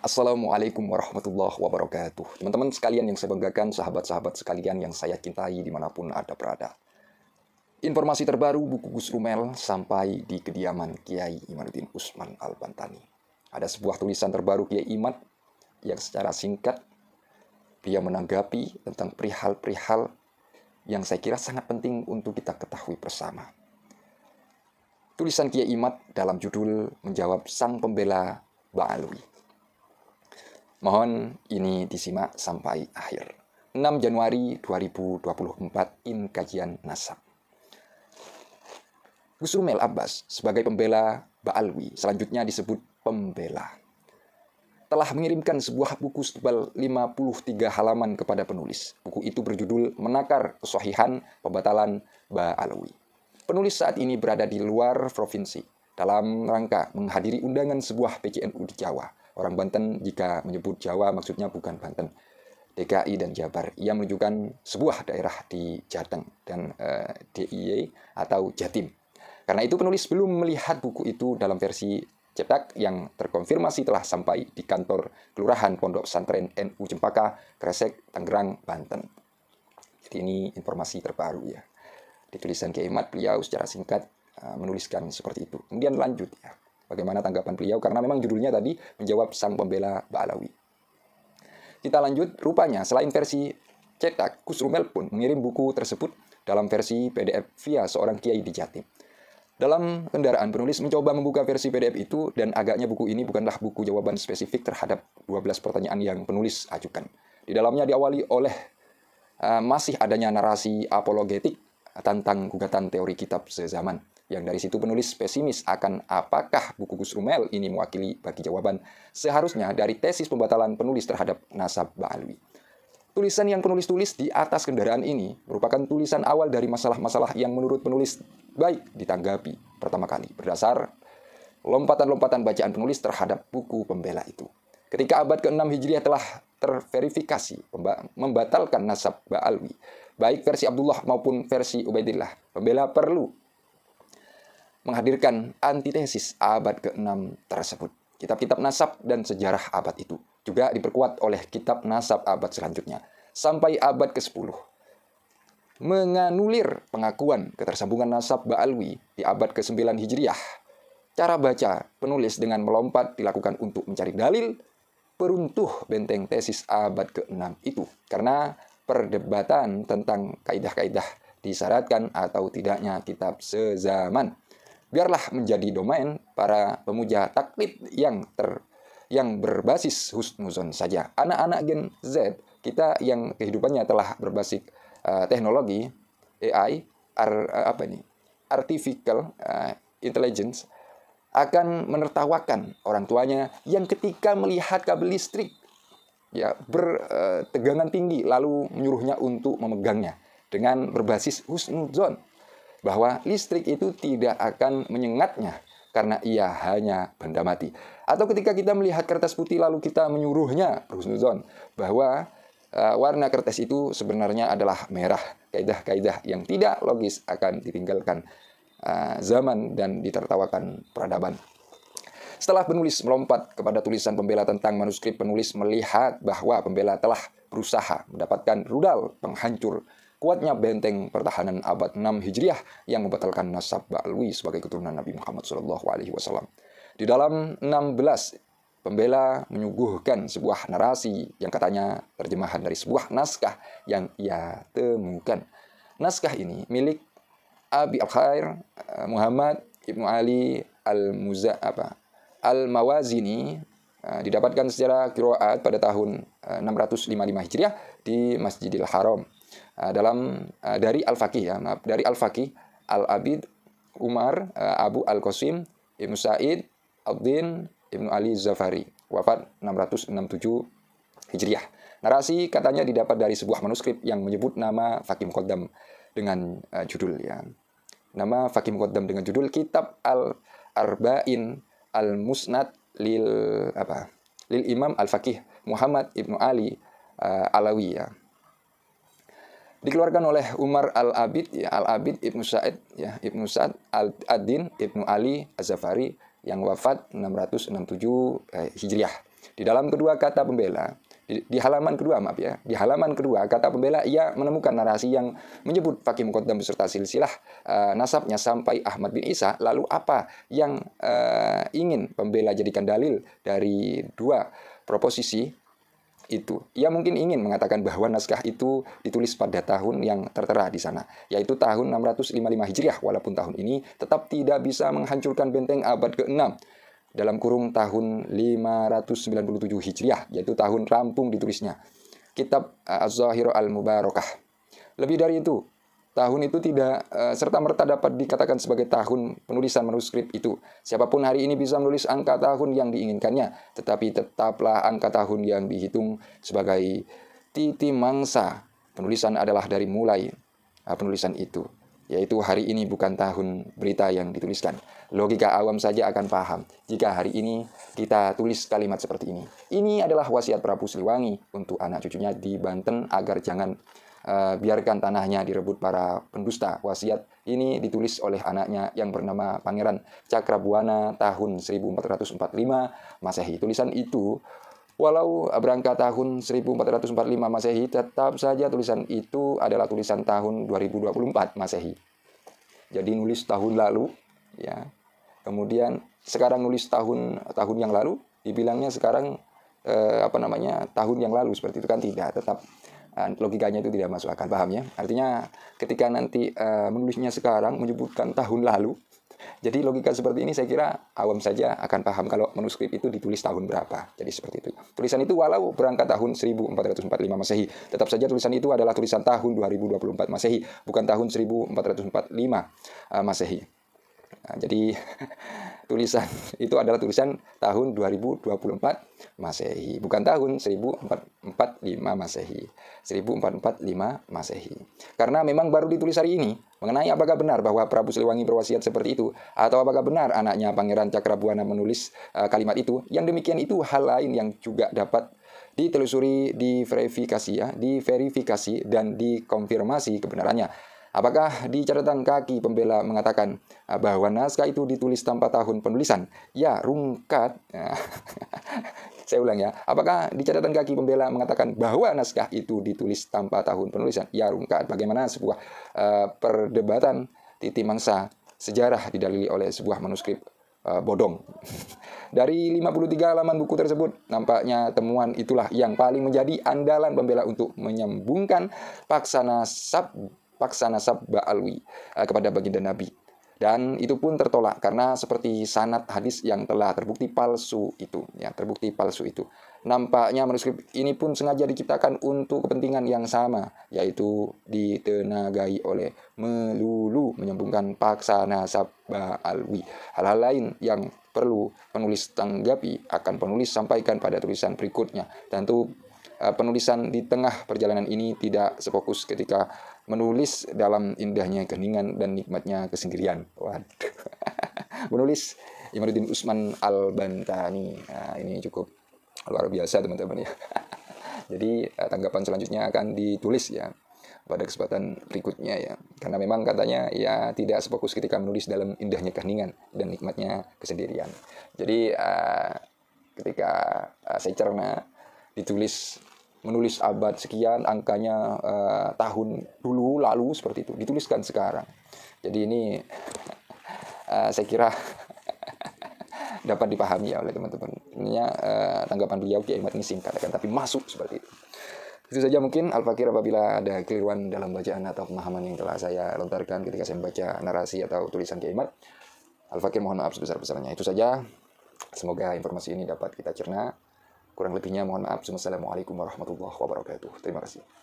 Assalamualaikum warahmatullahi wabarakatuh. Teman-teman sekalian yang saya banggakan, sahabat-sahabat sekalian yang saya cintai dimanapun ada berada. Informasi terbaru buku Gus Rumel sampai di kediaman Kiai Imanuddin Usman Al-Bantani. Ada sebuah tulisan terbaru Kiai imad yang secara singkat dia menanggapi tentang perihal-perihal yang saya kira sangat penting untuk kita ketahui bersama. Tulisan Kiai imad dalam judul menjawab sang pembela Ba'alwi. Mohon ini disimak sampai akhir. 6 Januari 2024 in kajian nasab. Gus Abbas sebagai pembela Ba'alwi, selanjutnya disebut pembela. Telah mengirimkan sebuah buku setebal 53 halaman kepada penulis. Buku itu berjudul Menakar Kesohihan Pembatalan Ba'alwi. Penulis saat ini berada di luar provinsi dalam rangka menghadiri undangan sebuah PCNU di Jawa Orang Banten jika menyebut Jawa maksudnya bukan Banten. DKI dan Jabar. Ia menunjukkan sebuah daerah di Jateng dan uh, eh, DIY atau Jatim. Karena itu penulis belum melihat buku itu dalam versi cetak yang terkonfirmasi telah sampai di kantor Kelurahan Pondok Pesantren NU Cempaka, Kresek, Tangerang, Banten. Jadi ini informasi terbaru ya. Di tulisan Kiai beliau secara singkat eh, menuliskan seperti itu. Kemudian lanjut ya. Bagaimana tanggapan beliau? Karena memang judulnya tadi menjawab sang pembela Ba'alawi. Kita lanjut, rupanya selain versi cetak, Kusrumel pun mengirim buku tersebut dalam versi PDF via seorang kiai di Jatim. Dalam kendaraan, penulis mencoba membuka versi PDF itu dan agaknya buku ini bukanlah buku jawaban spesifik terhadap 12 pertanyaan yang penulis ajukan. Di dalamnya diawali oleh eh, masih adanya narasi apologetik tentang gugatan teori kitab sezaman. Yang dari situ penulis pesimis akan apakah buku Gus Rumel ini mewakili bagi jawaban seharusnya dari tesis pembatalan penulis terhadap nasab Ba'alwi. Tulisan yang penulis tulis di atas kendaraan ini merupakan tulisan awal dari masalah-masalah yang menurut penulis baik ditanggapi pertama kali berdasar lompatan-lompatan bacaan penulis terhadap buku pembela itu. Ketika abad ke-6 Hijriah telah terverifikasi membatalkan nasab Ba'alwi, baik versi Abdullah maupun versi Ubaidillah. Pembela perlu menghadirkan antitesis abad ke-6 tersebut. Kitab-kitab nasab dan sejarah abad itu juga diperkuat oleh kitab nasab abad selanjutnya sampai abad ke-10. Menganulir pengakuan ketersambungan nasab Ba'alwi di abad ke-9 Hijriah. Cara baca penulis dengan melompat dilakukan untuk mencari dalil peruntuh benteng tesis abad ke-6 itu karena perdebatan tentang kaidah-kaidah disyaratkan atau tidaknya kitab sezaman. Biarlah menjadi domain para pemuja taklid yang ter yang berbasis husnuzon saja. Anak-anak gen Z kita yang kehidupannya telah berbasis uh, teknologi AI ar, uh, apa ini? artificial uh, intelligence akan menertawakan orang tuanya yang ketika melihat kabel listrik ya bertegangan eh, tinggi lalu menyuruhnya untuk memegangnya dengan berbasis husnuzon bahwa listrik itu tidak akan menyengatnya karena ia hanya benda mati. Atau ketika kita melihat kertas putih lalu kita menyuruhnya husnuzon bahwa uh, warna kertas itu sebenarnya adalah merah. Kaidah-kaidah yang tidak logis akan ditinggalkan uh, zaman dan ditertawakan peradaban. Setelah penulis melompat kepada tulisan pembela tentang manuskrip, penulis melihat bahwa pembela telah berusaha mendapatkan rudal penghancur kuatnya benteng pertahanan abad 6 Hijriah yang membatalkan nasab Ba'lwi sebagai keturunan Nabi Muhammad SAW. Di dalam 16, pembela menyuguhkan sebuah narasi yang katanya terjemahan dari sebuah naskah yang ia temukan. Naskah ini milik Abi Al-Khair eh, Muhammad Ibnu Ali Al-Muza apa Al-Mawazini eh, didapatkan secara kiroat pada tahun 655 eh, Hijriah di Masjidil Haram eh, dalam dari Al-Faqih ya maaf dari Al-Faqih Al-Abid Umar Abu Al-Qasim Ibnu Sa'id Abdin Ibnu Ali Zafari wafat 667 Hijriah narasi katanya didapat dari sebuah manuskrip yang menyebut nama Fakim Qaddam dengan judul ya nama Fakim Qaddam dengan judul Kitab Al-Arba'in al-Musnad lil apa? lil Imam Al-Faqih Muhammad Ibnu Ali uh, Alawi ya. Dikeluarkan oleh Umar Al-Abid ya Al-Abid Ibnu Sa'id ya Ibnu Sa'ad Al-Adin Ibnu Ali Az-Zafari yang wafat 667 eh, Hijriah. Di dalam kedua kata pembela di halaman kedua, maaf ya. Di halaman kedua, kata pembela, ia menemukan narasi yang menyebut Fakih Muqaddam beserta silsilah uh, nasabnya sampai Ahmad bin Isa. Lalu apa yang uh, ingin pembela jadikan dalil dari dua proposisi itu. Ia mungkin ingin mengatakan bahwa naskah itu ditulis pada tahun yang tertera di sana, yaitu tahun 655 Hijriah, walaupun tahun ini tetap tidak bisa menghancurkan benteng abad ke-6 dalam kurung tahun 597 Hijriah, yaitu tahun rampung ditulisnya. Kitab eh, Az-Zahir Al-Mubarakah. Lebih dari itu, tahun itu tidak uh, eh, serta merta dapat dikatakan sebagai tahun penulisan manuskrip itu. Siapapun hari ini bisa menulis angka tahun yang diinginkannya, tetapi tetaplah angka tahun yang dihitung sebagai titi mangsa. Penulisan adalah dari mulai uh, penulisan itu yaitu hari ini bukan tahun berita yang dituliskan. Logika awam saja akan paham jika hari ini kita tulis kalimat seperti ini. Ini adalah wasiat Prabu Siliwangi untuk anak cucunya di Banten agar jangan uh, biarkan tanahnya direbut para pendusta. Wasiat ini ditulis oleh anaknya yang bernama Pangeran Cakrabuana tahun 1445 Masehi. Tulisan itu Walau berangkat tahun 1445 Masehi, tetap saja tulisan itu adalah tulisan tahun 2024 Masehi. Jadi nulis tahun lalu, ya. Kemudian sekarang nulis tahun tahun yang lalu, dibilangnya sekarang eh, apa namanya tahun yang lalu seperti itu kan tidak, tetap eh, logikanya itu tidak masuk akal paham ya artinya ketika nanti uh, menulisnya sekarang menyebutkan tahun lalu jadi logika seperti ini saya kira awam saja akan paham kalau manuskrip itu ditulis tahun berapa. Jadi seperti itu. Tulisan itu walau berangkat tahun 1445 Masehi, tetap saja tulisan itu adalah tulisan tahun 2024 Masehi, bukan tahun 1445 eh, Masehi. Nah, jadi tulisan itu adalah tulisan tahun 2024 Masehi, bukan tahun 1445 Masehi. 1445 Masehi. Karena memang baru ditulis hari ini mengenai apakah benar bahwa Prabu Siliwangi berwasiat seperti itu atau apakah benar anaknya Pangeran Cakrabuana menulis eh, kalimat itu. Yang demikian itu hal lain yang juga dapat ditelusuri, diverifikasi ya, diverifikasi dan dikonfirmasi kebenarannya. Apakah di catatan kaki pembela mengatakan ah, bahwa naskah itu ditulis tanpa tahun penulisan? Ya, rungkat. Saya ulang ya. Apakah di catatan kaki pembela mengatakan bahwa naskah itu ditulis tanpa tahun penulisan? Ya, rungkat. Bagaimana sebuah uh, perdebatan titi mangsa sejarah didalili oleh sebuah manuskrip eh, bodong. Dari 53 halaman buku tersebut, nampaknya temuan itulah yang paling menjadi andalan pembela untuk menyambungkan paksana nasab paksa nasab Ba'alwi eh, kepada baginda Nabi. Dan itu pun tertolak karena seperti sanat hadis yang telah terbukti palsu itu, ya terbukti palsu itu. Nampaknya manuskrip ini pun sengaja diciptakan untuk kepentingan yang sama, yaitu ditenagai oleh melulu menyambungkan paksa nasab Ba'alwi. Hal-hal lain yang perlu penulis tanggapi akan penulis sampaikan pada tulisan berikutnya. Tentu eh, penulisan di tengah perjalanan ini tidak sefokus ketika menulis dalam indahnya keningan dan nikmatnya kesendirian. Waduh. menulis Imaduddin Usman Al-Bantani. Nah, ini cukup luar biasa teman-teman ya. Jadi eh, tanggapan selanjutnya akan ditulis ya pada kesempatan berikutnya ya. Karena memang katanya ya tidak sefokus ketika menulis dalam indahnya keheningan dan nikmatnya kesendirian. Jadi uh, ketika uh, saya cerna ditulis menulis abad sekian angkanya uh, tahun dulu lalu seperti itu dituliskan sekarang jadi ini uh, saya kira dapat dipahami ya oleh teman-teman ini uh, eh, tanggapan beliau Kiai ini singkat kan tapi masuk seperti itu itu saja mungkin Al-Fakir apabila ada keliruan dalam bacaan atau pemahaman yang telah saya lontarkan ketika saya membaca narasi atau tulisan Kiai Ahmad Al-Fakir mohon maaf sebesar-besarnya. Itu saja. Semoga informasi ini dapat kita cerna Kurang lebihnya mohon maaf. Assalamualaikum warahmatullahi wabarakatuh. Terima kasih.